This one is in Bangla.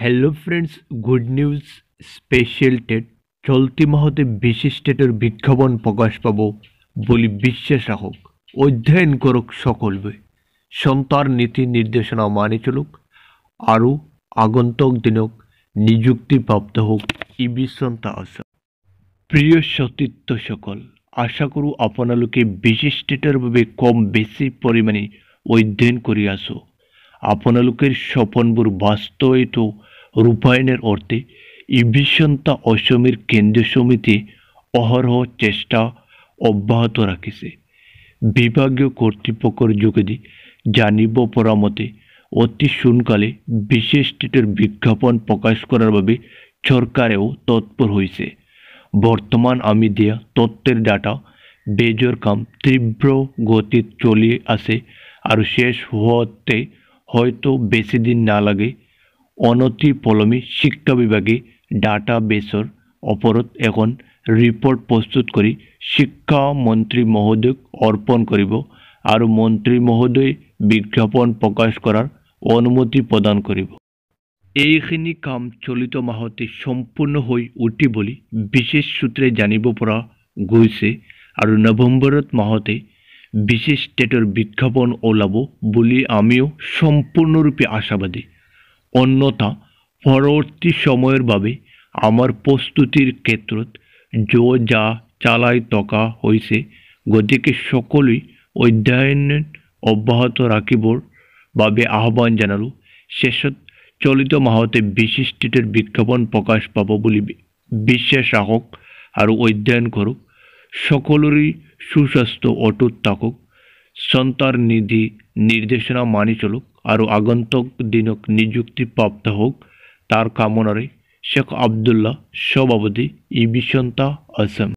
hello friends good news special TET চলতি মাহতে বিশেষ টেটের বিজ্ঞাপন প্রকাশ পাব বলি বিশ্বাস রাখক অধ্যয়ন করুক সকলবে সন্তার নীতি নির্দেশনা মানি চলুক আরও আগন্তক দিনক নিযুক্তি প্রাপ্ত হোক ইবি সন্তা আশা প্রিয় সতীর্থ সকল আশা কৰোঁ আপোনালোকে বিশিষ্টিতাৰ বাবে কম বেছি পৰিমাণে অধ্যয়ন কৰি আছোঁ আপোনালোকৰ সপোনবোৰ বাস্তবায়িত রূপায়ণের অর্থে ইভিশন্তা অসমের কেন্দ্ৰীয় সমিতি অহরহ চেষ্টা অব্যাহত রাখিছে বিভাগীয় কৰ্তৃপক্ষৰ যোগেদি জানিব পৰা মতে অতি সোনকালে বিশেষ টেটৰ বিজ্ঞাপন প্ৰকাশ কৰাৰ বাবে চৰকাৰেও তৎপৰ হৈছে বৰ্তমান আমি দিয়া তথ্যৰ ডাটা বেজৰ কাম তীব্ৰ গতিত চলি আছে আৰু শেষ হোৱাতে হয়তো বেশি দিন না লাগে অনতি পলমে শিক্ষা বিভাগে ডাটা বেসর ওপৰত এখন ৰিপৰ্ট প্ৰস্তুত কৰি শিক্ষা মন্ত্ৰী মহোদয়ক অৰ্পণ কৰিব আৰু মন্ত্ৰী মহোদয় বিজ্ঞাপন প্ৰকাশ কৰাৰ অনুমতি প্ৰদান কৰিব এইখিনি কাম চলিত মাহতে সম্পূৰ্ণ হৈ উঠিবলৈ বিশেষ সূত্ৰে জানিব পৰা গৈছে আৰু নৱেম্বৰত মাহতে বিশেষ টেটোর বিজ্ঞাপন ওলাব বলে আমিও সম্পূর্ণরূপে আশাবাদী অন্যথা পরবর্তী সময়ের বাবে আমার প্রস্তুতির ক্ষেত্ৰত যো যা চালাই থকা হৈছে গতিকে সকলেই অধ্যয়ন অব্যাহত ৰাখিবৰ বাবে আহ্বান জনালোঁ শেষত চলিত মাহতে বিশিষ্টিটোৰ বিজ্ঞাপন প্ৰকাশ পাব বুলি বিশ্বাস রাখক আৰু অধ্যয়ন কৰক সকলেরই সুস্বাস্থ্য অটুট থাকুক সন্তান নিধি নির্দেশনা মানি চলুক আৰু আগন্তুক দিনক নিযুক্তি প্রাপ্ত হোক তার কামনাৰে শেখ আবদুল্লাহ সভাপতি ই বিশন্তা আসাম